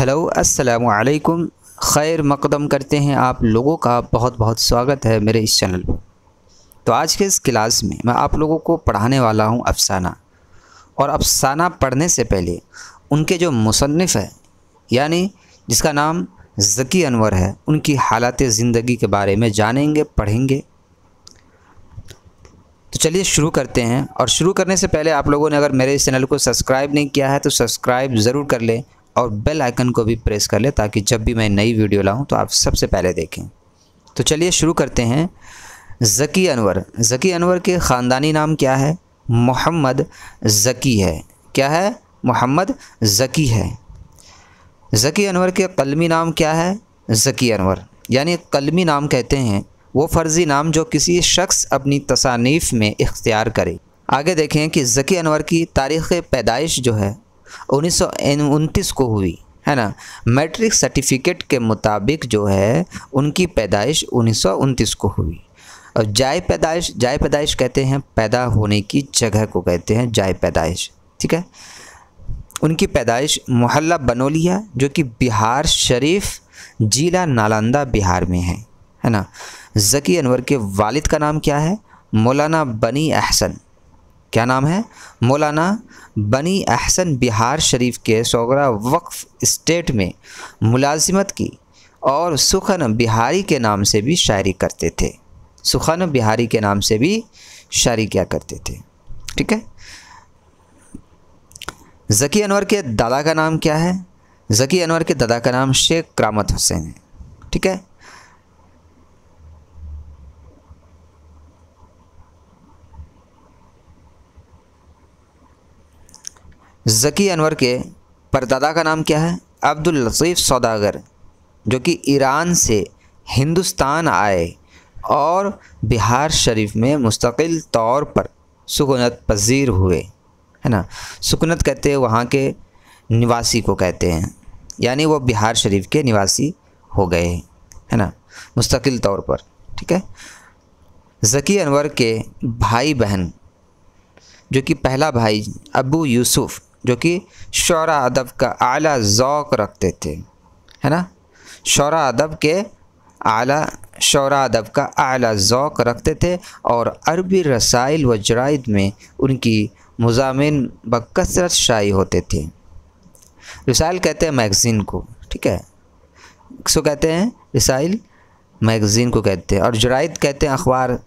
hello अस्सलाम वालेकुम खैर मकदम करते हैं आप लोगों का बहुत बहुत स्वागत है मेरे इस चैनल पर तो आज के इस क्लास में मैं आप लोगों को पढ़ाने वाला हूं अफसाना और अफसाना पढ़ने से पहले उनके जो मुसनफ़ है यानी जिसका नाम ज़की अनवर है उनकी हालात ज़िंदगी के बारे में जानेंगे पढ़ेंगे तो चलिए शुरू करते हैं और शुरू करने से पहले आप लोगों ने अगर मेरे इस चैनल को सब्सक्राइब नहीं किया है तो सब्सक्राइब ज़रूर कर लें और बेल आइकन को भी प्रेस कर ले ताकि जब भी मैं नई वीडियो लाऊं तो आप सबसे पहले देखें तो चलिए शुरू करते हैं ज़की अनवर ज़की अनवर के ख़ानदानी नाम क्या है मोहम्मद ज़की है क्या है मोहम्मद ज़की है ज़की अनवर के कलमी नाम क्या है ज़की अनवर यानी कलमी नाम कहते हैं वो फ़र्ज़ी नाम जो किसी शख्स अपनी तसानीफ़ में इख्तियार करे आगे देखें कि ज़की अनवर की तारीख़ पैदाइश जो है उन्नीस उनतीस को हुई है ना मैट्रिक सर्टिफिकेट के मुताबिक जो है उनकी पैदाइश उन्नीस को हुई और जाय पैदाइश जाय पैदाइश कहते हैं पैदा होने की जगह को कहते हैं जाय पैदाइश ठीक है उनकी पैदाइश मोहल्ला बनोलिया जो कि बिहार शरीफ जिला नालंदा बिहार में है है ना जकी अनवर के वालिद का नाम क्या है मौलाना बनी अहसन क्या नाम है मौलाना बनी अहसन बिहार शरीफ के सोगरा वक्फ स्टेट में मुलाजिमत की और सुखन बिहारी के नाम से भी शायरी करते थे सुखन बिहारी के नाम से भी शायरी किया करते थे ठीक है जकी अनवर के दादा का नाम क्या है जकी अनवर के दादा का नाम शेख करामत हुसैन है ठीक है जकी अनवर के परदादा का नाम क्या है अब्दुल लतीफ़ सौदागर जो कि ईरान से हिंदुस्तान आए और बिहार शरीफ में मुस्तकिल तौर पर सुकूनत पजीर हुए है ना सुकूनत कहते हैं वहाँ के निवासी को कहते हैं यानी वो बिहार शरीफ के निवासी हो गए है ना मुस्तकिल तौर पर ठीक है जकी अनवर के भाई बहन जो कि पहला भाई अबू यूसुफ़ जो कि शरा अदब का आला ज़ौक़ रखते थे है ना शरा अदब के आला शरा अदब का आला ज़ौक़ रखते थे और अरबी रसाइल व जराइद में उनकी मुजामिन बकसरत शाई होते थे रसाइल कहते हैं मैगज़ीन को ठीक है सो कहते हैं रसाइल मैगज़ीन को कहते हैं और जराइद कहते हैं अखबार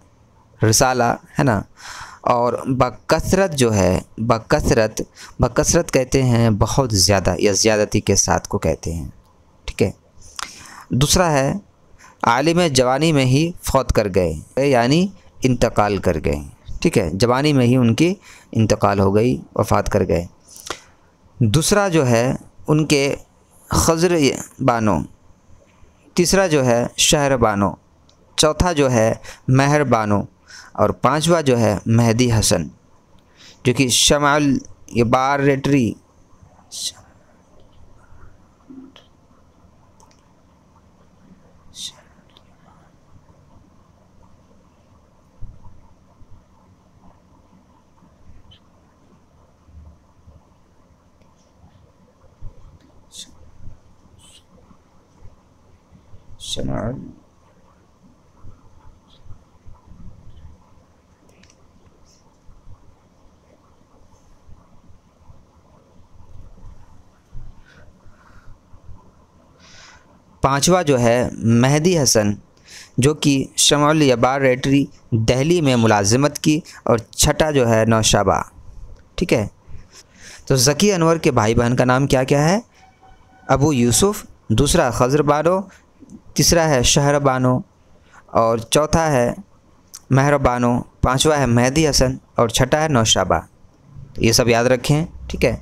रसाला है ना और बकसरत जो है बकसरत बकसरत कहते हैं बहुत ज़्यादा या ज़्यादती के साथ को कहते हैं ठीक है दूसरा है आलिम जवानी में ही फौत कर गए यानी इंतकाल कर गए ठीक है जवानी में ही उनकी इंतकाल हो गई वफ़ात कर गए दूसरा जो है उनके खजर बानो तीसरा जो है शहर बानो चौथा जो है मेहर बानो और पांचवा जो है मेहदी हसन जो कि शमाल ये बारेटरी شمال पांचवा जो है मेहदी हसन जो कि शमल लेबारेटरी दहली में मुलाजमत की और छठा जो है नौशाबा ठीक है तो ज़की अनवर के भाई बहन का नाम क्या क्या है अबू यूसुफ़ दूसरा खजर बानो तीसरा है शहर बानो और चौथा है महर बानो पाँचवा है मेहदी हसन और छठा है नौशाबा तो ये सब याद रखें ठीक है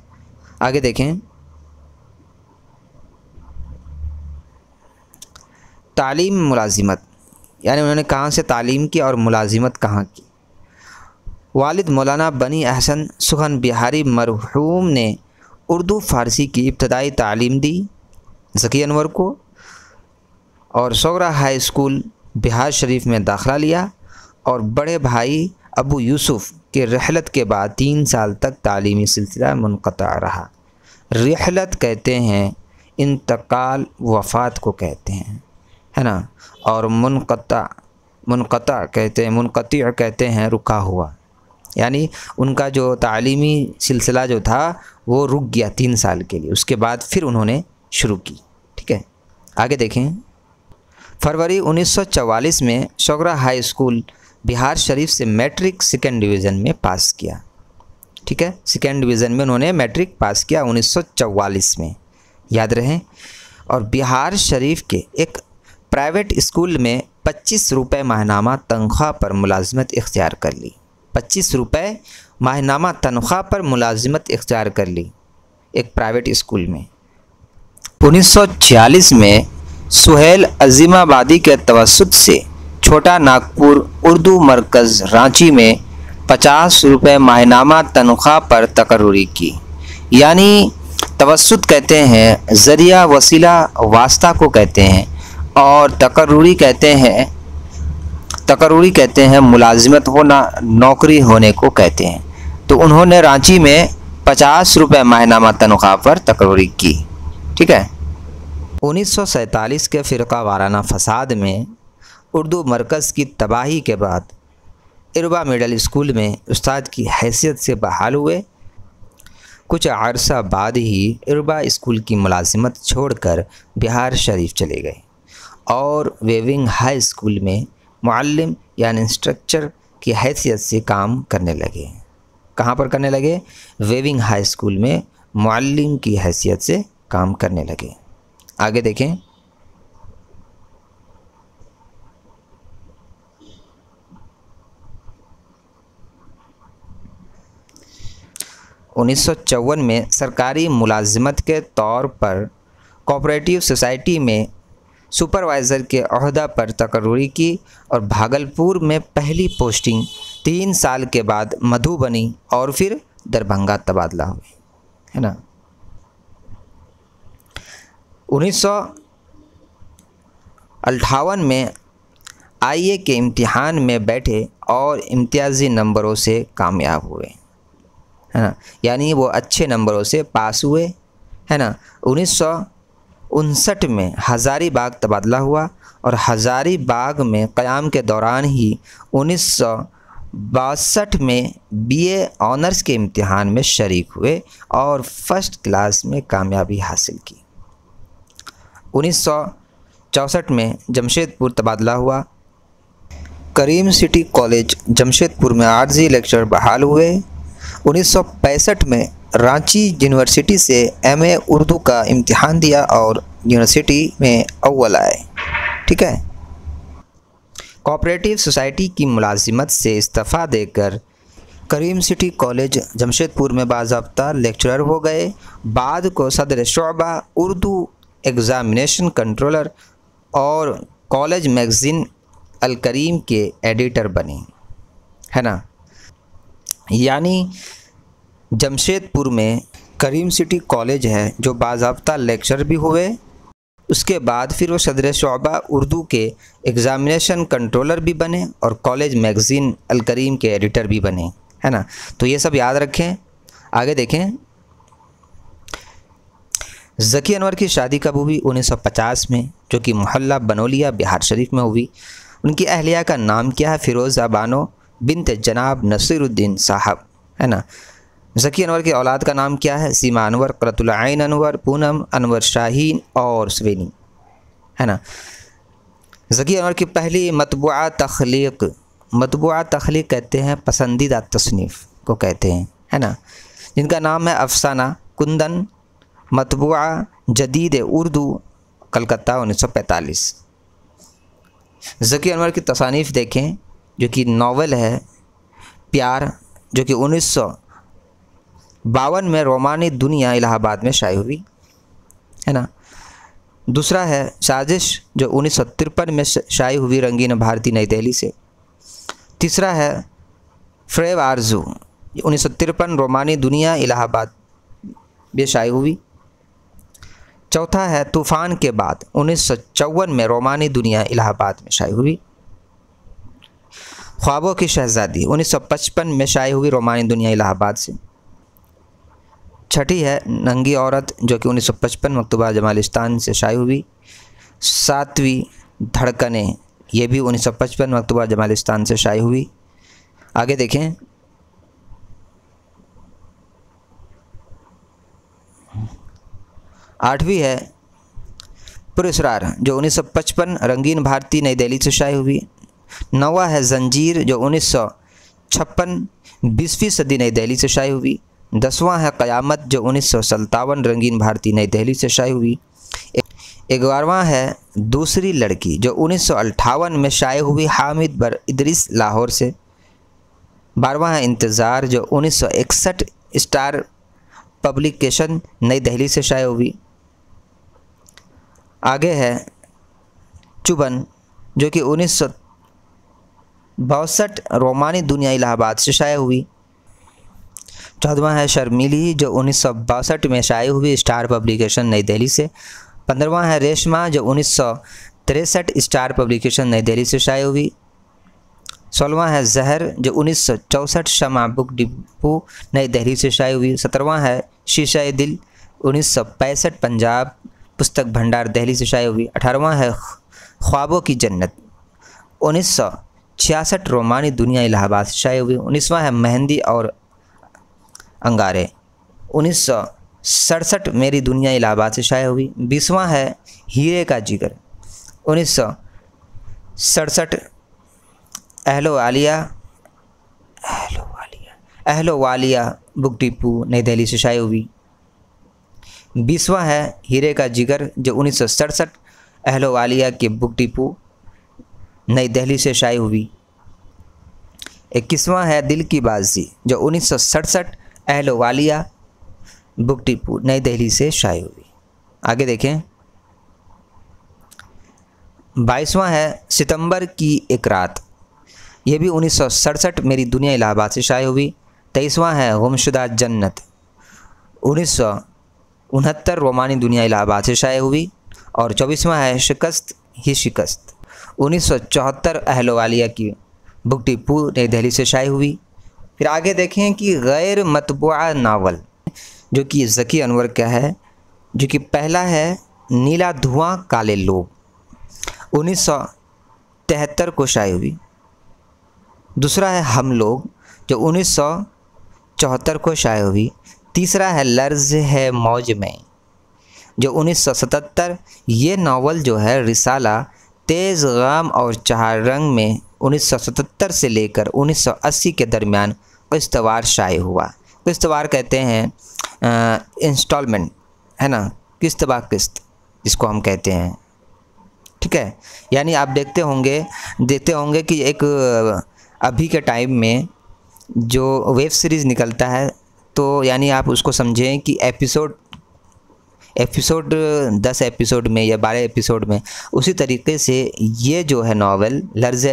आगे देखें तालीम मुलाजिमत यानी उन्होंने कहाँ से तालीम की और मुलाजिमत कहाँ की वालिद मौलाना बनी अहसन सुखन बिहारी मरहूम ने उर्दू फ़ारसी की इब्तदाई तालीम दी जकी अनवर को और सौरा हाई स्कूल बिहार शरीफ में दाखला लिया और बड़े भाई अबू यूसुफ़ के रहलत के बाद तीन साल तक तालीमी सिलसिला मुनक़ रहा रहलत कहते हैं इंतकाल वफात को कहते हैं है ना और मुनक़ा मुनक़ा कहते हैं मुनक़ कहते हैं रुका हुआ यानी उनका जो तालीमी सिलसिला जो था वो रुक गया तीन साल के लिए उसके बाद फिर उन्होंने शुरू की ठीक है आगे देखें फरवरी 1944 में शोगरा हाई स्कूल बिहार शरीफ से मैट्रिक सेकेंड डिवीज़न में पास किया ठीक है सेकेंड डिवीज़न में उन्होंने मैट्रिक पास किया 1944 में याद रहें और बिहार शरीफ के एक प्राइवेट स्कूल में पच्चीस रुपये माहनामा तनख्वाह पर मुलाजमत इख्तियार कर ली पच्चीस रुपये माहनामा तनख्वाह पर मुलाजमत इख्तियार कर ली एक प्राइवेट स्कूल में छियालीस में सुहेल अजीमाबादी के तवसत से छोटा नागपुर उर्दू मरकज़ रांची में पचास रुपये माहनामा तनख्वाह पर तकर्री की यानी तवसत कहते हैं ज़रिया वसीला वास्ता को कहते हैं और तकरूरी कहते हैं तकरूरी कहते हैं मुलाजमत होना नौकरी होने को कहते हैं तो उन्होंने रांची में पचास रुपये माहनामा तनख्वाह पर तकरूरी की ठीक है उनीस के फ़िरका वाराना फसाद में उर्दू मरकज़ की तबाही के बाद इरबा मिडल स्कूल में उस्ताद की हैसियत से बहाल हुए कुछ अरसा बाद ही इरबा स्कूल की मुलाजिमत छोड़कर बिहार शरीफ चले गए और वेविंग हाई स्कूल में मालम यानि इंस्ट्रक्चर की हैसियत से काम करने लगे कहाँ पर करने लगे वेविंग हाई स्कूल में मालम की हैसियत से काम करने लगे आगे देखें उन्नीस में सरकारी मुलाजमत के तौर पर कोऑपरेटिव सोसाइटी में सुपरवाइज़र के अहदा पर तकरी की और भागलपुर में पहली पोस्टिंग तीन साल के बाद मधुबनी और फिर दरभंगा तबादला हुई है ना 1958 में आईए के इम्तिहान में बैठे और इम्तियाजी नंबरों से कामयाब हुए है ना यानी वो अच्छे नंबरों से पास हुए है ना उन्नीस उनसठ में हज़ारी बाग तबादला हुआ और हज़ारी बाग में क़याम के दौरान ही उन्नीस सौ बासठ में बीए ऑनर्स के इम्तहान में शरीक हुए और फर्स्ट क्लास में कामयाबी हासिल की उन्नीस सौ में जमशेदपुर तबादला हुआ करीम सिटी कॉलेज जमशेदपुर में आर्जी लेक्चर बहाल हुए उन्नीस सौ पैंसठ में रांची यूनिवर्सिटी से एमए उर्दू का इम्तहान दिया और यूनिवर्सिटी में अव्वल आए ठीक है कोऑपरेटिव सोसाइटी की मुलाजिमत से इस्तीफ़ा देकर करीम सिटी कॉलेज जमशेदपुर में बाबा लेक्चरर हो गए बाद को सदर शोबा उर्दू एग्ज़ामिनेशन कंट्रोलर और कॉलेज मैगज़ीन अलकरीम के एडिटर बने है ना यानी जमशेदपुर में करीम सिटी कॉलेज है जो बाबा लेक्चर भी हुए उसके बाद फिर वो सदर शोबा उर्दू के एग्ज़ामिनेशन कंट्रोलर भी बने और कॉलेज मैगज़ीन अल करीम के एडिटर भी बने है ना तो ये सब याद रखें आगे देखें जकी अनवर की शादी कब हुई 1950 में जो कि मोहल्ला बनोलिया बिहार शरीफ में हुई उनकी अहलिया का नाम क्या है फिरोज़ा बानो बिनत जनाब नसीरुद्दीन साहब है ना जकी अनवर की औलाद का नाम क्या है सीमा अनवर करतुल्आन अनवर पूनम अनवर शाहीन और सवेनी है ना जकी अनवर की पहली मतबूा तख्लीक मतबूा तख्लीक कहते हैं पसंदीदा तसनीफ़ को कहते हैं है ना जिनका नाम है अफसाना कुंदन मतबूा जदीद उर्दू कलकत्ता 1945 जकी अनवर की तसानीफ़ देखें जो कि नावल है प्यार जो कि उन्नीस सौ बावन में रोमानी दुनिया इलाहाबाद में शाई हुई है ना दूसरा है साजिश जो उन्नीस में शाई हुई रंगीन भारती नई दिल्ली से तीसरा है फ्रेव आरजू उन्नीस रोमानी दुनिया इलाहाबाद में शाई हुई चौथा है तूफ़ान के बाद उन्नीस में रोमानी दुनिया इलाहाबाद में शाई हुई ख्वाबों की शहज़ादी उन्नीस में शाई हुई रोमानी दुनिया इलाहाबाद से छठी है नंगी औरत जो कि 1955 मकतबा जमालिस्तान से शाई हुई सातवीं धड़कने ये भी 1955 मकतबा जमालिस्तान से शाई हुई आगे देखें आठवीं है पुरस्रार जो 1955 रंगीन भारती नई दिल्ली से शाई हुई नवा है जंजीर जो 1956 बीसवीं सदी नई दिल्ली से शाई हुई दसवां है क़यामत जो उन्नीस रंगीन भारती नई दिल्ली से शाई हुई ग्यारहवा है दूसरी लड़की जो उन्नीस में शाये हुई हामिद बर इदरीस लाहौर से बारहवा है इंतज़ार जो 1961 स्टार पब्लिकेशन नई दिल्ली से शाये हुई आगे है चुबन जो कि उन्नीस रोमानी दुनिया इलाहाबाद से शाये हुई चौदवा है शर्मिली जो उन्नीस में शाये हुई स्टार पब्लिकेशन नई दिल्ली से पंद्रवा है रेशमा जो उन्नीस स्टार पब्लिकेशन नई दिल्ली से शाये हुई सोलवा है जहर जो उन्नीस शमा बुक डिपो नई दिल्ली से शाये हुई सत्रहवा है शीशा दिल उन्नीस पंजाब पुस्तक भंडार दिल्ली से शाये हुई अठारहवा है ख्वाबों की जन्नत उन्नीस छियासठ रोमानी दुनिया इलाहाबाद से शाये हुई उन्नीसवा है मेहंदी और अंगारे उन्नीस सौ सड़सठ मेरी दुनिया इलाहाबाद से शाये हुई बीसवा है हीरे का जिगर उन्नीस सौ सड़सठ अहलो आलिया अहलो वालिया अहलो वालिया बुक टिपू नई दिल्ली से शाये हुई बीसवा है हीरे का जिगर जो उन्नीस सौ सड़सठ अहलो वालिया के बुक टिपू नई दिल्ली से शाये हुई इक्कीसवा है दिल की बाजी जो उन्नीस सौ सड़सठ एहलो वालिया बुक डिपू नई दिल्ली से शाई हुई आगे देखें बाईसवां है सितंबर की एक रात यह भी उन्नीस मेरी दुनिया इलाहाबाद से शाई हुई तेईसवां है गुमशुदा जन्नत उन्नीस उनहत्तर रोमानी दुनिया इलाहाबाद से शाये हुई और चौबीसवां है शिकस्त ही शिकस्त उन्नीस सौ चौहत्तर अहलोवालिया की बुक डिपू नई दिल्ली से शाये हुई फिर आगे देखें कि गैर मतबूा नावल जो कि ज़की अनवर का है जो कि पहला है नीला धुआं काले लोग उन्नीस सौ तिहत्तर को शाये हुई दूसरा है हम लोग जो उन्नीस सौ चौहत्तर को शाये हुई तीसरा है लर्ज है मौज में जो 1977 ये नावल जो है रिसाला तेज़ गाम और चहार रंग में 1977 से लेकर 1980 के दरमियान किस्तवार तो शाये हुआ किस्तवार तो कहते हैं इंस्टॉलमेंट है ना किस्त बा किस्त जिसको हम कहते हैं ठीक है यानी आप देखते होंगे देखते होंगे कि एक अभी के टाइम में जो वेब सीरीज़ निकलता है तो यानी आप उसको समझें कि एपिसोड एपिसोड दस एपिसोड में या बारह एपिसोड में उसी तरीके से ये जो है नावल लर्ज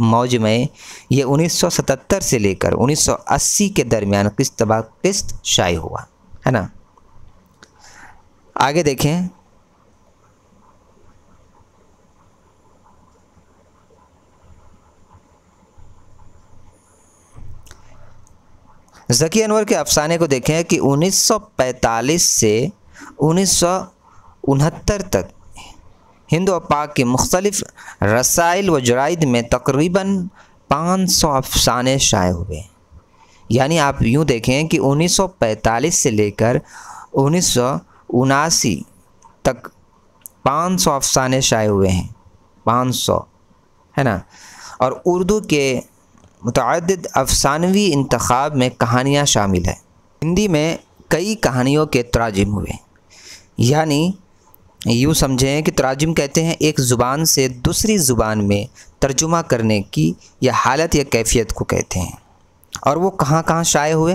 मौज में ये 1977 से लेकर 1980 के दरमियान किस्त बा किस्त शाये हुआ है ना आगे देखें जकी अनवर के अफसाने को देखें कि 1945 से उन्नीस तक हिंद और पाक के मुख्तलिफ रसाइल व जराइद में तकरीबन पाँच सौ अफसाने शाये हुए यानी आप यूँ देखें कि 1945 से लेकर उन्नीस तक 500 अफसाने शाये हुए हैं 500 है ना और उर्दू के मतद अफसानवी इंतखब में कहानियाँ शामिल हैं हिंदी में कई कहानियों के तराजिम हुए यानी यूँ समझें कि तराजुम कहते हैं एक ज़ुबान से दूसरी ज़ुबान में तर्जुमा करने की यह हालत या कैफियत को कहते हैं और वो कहाँ कहाँ शाये हुए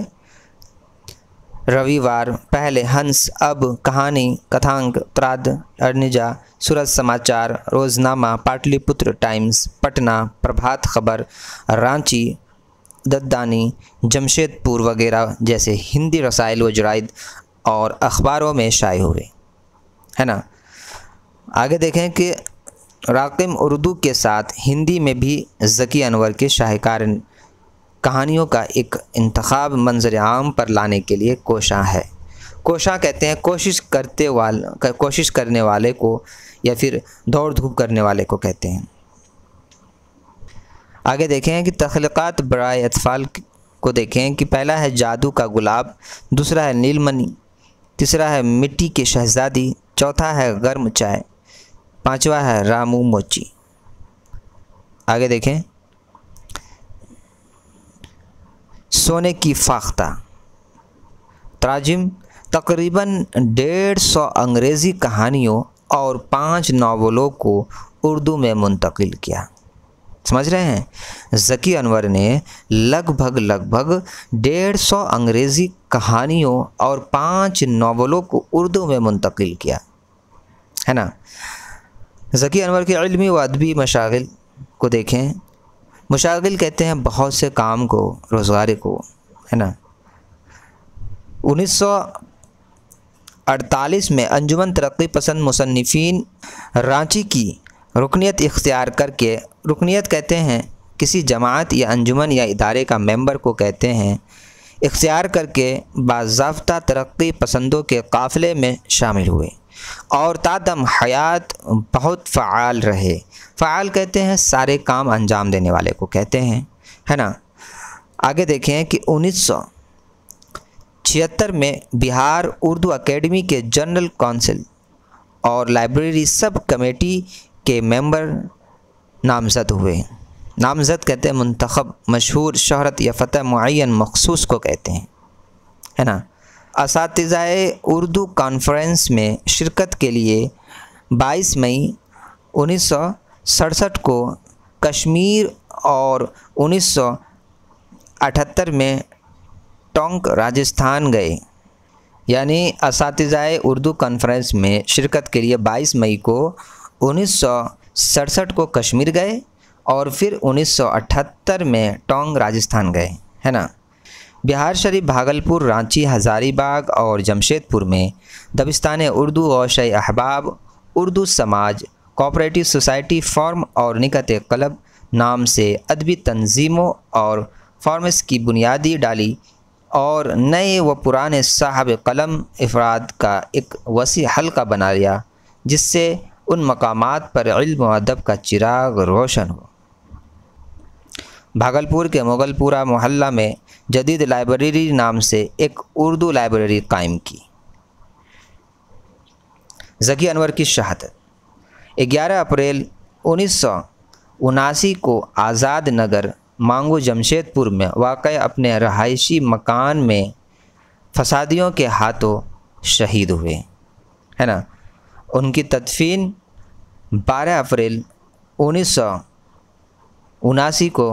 रविवार पहले हंस अब कहानी कथांग त्राद अर्निजा सूरज समाचार रोजनामा पाटलिपुत्र टाइम्स पटना प्रभात खबर रांची दद्दानी जमशेदपुर वगैरह जैसे हिंदी रसायल व जराइद और अखबारों में शाये हुए है ना आगे देखें कि राकिम उर्दू के साथ हिंदी में भी ज़की अनवर के शाहकार कहानियों का एक इंतखब मंजर आम पर लाने के लिए कोशा है कोशा कहते हैं कोशिश करते वाल कोशिश करने वाले को या फिर दौड़ धूप करने वाले को कहते हैं आगे देखें कि तख्लीक़ात बरए अतफ़ाल को देखें कि पहला है जादू का गुलाब दूसरा है नीलमनी तीसरा है मिट्टी की शहज़ादी चौथा है गर्म चाय पांचवा है रामू मोची आगे देखें सोने की फाख्ता तराजिम तकरीबन डेढ़ सौ अंग्रेज़ी कहानियों और पांच नावलों को उर्दू में मुंतकिल किया समझ रहे हैं जकी अनवर ने लगभग लगभग डेढ़ सौ अंग्रेज़ी कहानियों और पांच नावलों को उर्दू में मुंतकिल किया है ना ज़की अनवर के इलमी व अदबी मशागिल को देखें मशागिल कहते हैं बहुत से काम को रोज़गारी को है ना 1948 में अंजुमन तरक्की पसंद मुसनफिन रांची की रुकनीत इख्तियार करके रुकनीत कहते हैं किसी जमात या अंजुमन या इदारे का मेंबर को कहते हैं इख्तियार करके बाबा तरक्की पसंदों के काफ़िले में शामिल हुए और तादम हयात बहुत फ़ाल रहे फ़ाल कहते हैं सारे काम अंजाम देने वाले को कहते हैं है ना आगे देखें कि उन्नीस सौ छिहत्तर में बिहार उर्दू अकेडमी के जनरल काउंसिल और लाइब्रेरी सब कमेटी के मेंबर नामजद हुए नामजद कहते हैं मंतखब मशहूर शहरत या फतेह मुन मखसूस को कहते हैं है ना इस उर्दू कॉन्फ्रेंस में शिरकत के लिए 22 मई उन्नीस को कश्मीर और 1978 में टोंक राजस्थान गए यानी इस उर्दू कॉन्फ्रेंस में शिरकत के लिए 22 मई को उन्नीस को कश्मीर गए और फिर 1978 में टोंग राजस्थान गए है ना बिहार शरीफ भागलपुर रांची हज़ारीबाग और जमशेदपुर में दबिस्तान उर्दू शय अहबाब उर्दू समाज कोऑपरेटिव सोसाइटी फॉर्म और निकत क्लब नाम से अदबी तंजीमों और फॉर्म्स की बुनियादी डाली और नए व पुराने साहब कलम अफराद का एक वसी हल्का बना लिया जिससे उन मकामात पर इल्म अदब का चिराग रोशन हो भागलपुर के मुगलपुरा मोहल्ला में जदीद लाइब्रेरी नाम से एक उर्दू लाइब्रेरी कायम की जकी अनवर की शहादत 11 अप्रैल उन्नीस को आज़ाद नगर मांगो जमशेदपुर में वाक़ अपने रहायशी मकान में फसादियों के हाथों शहीद हुए है ना उनकी तदफीन 12 अप्रैल उन्नीस को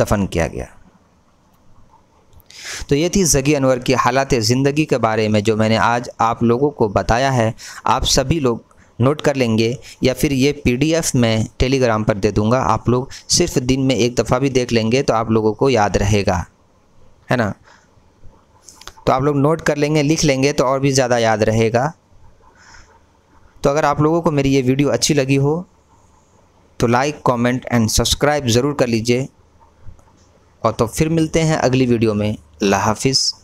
दफन किया गया तो ये थी ज़गी अनवर की हालात ज़िंदगी के बारे में जो मैंने आज आप लोगों को बताया है आप सभी लोग नोट कर लेंगे या फिर ये पीडीएफ मैं टेलीग्राम पर दे दूंगा आप लोग सिर्फ दिन में एक दफ़ा भी देख लेंगे तो आप लोगों को याद रहेगा है ना तो आप लोग नोट कर लेंगे लिख लेंगे तो और भी ज़्यादा याद रहेगा तो अगर आप लोगों को मेरी ये वीडियो अच्छी लगी हो तो लाइक कमेंट एंड सब्सक्राइब ज़रूर कर लीजिए और तो फिर मिलते हैं अगली वीडियो में ला हाफिज़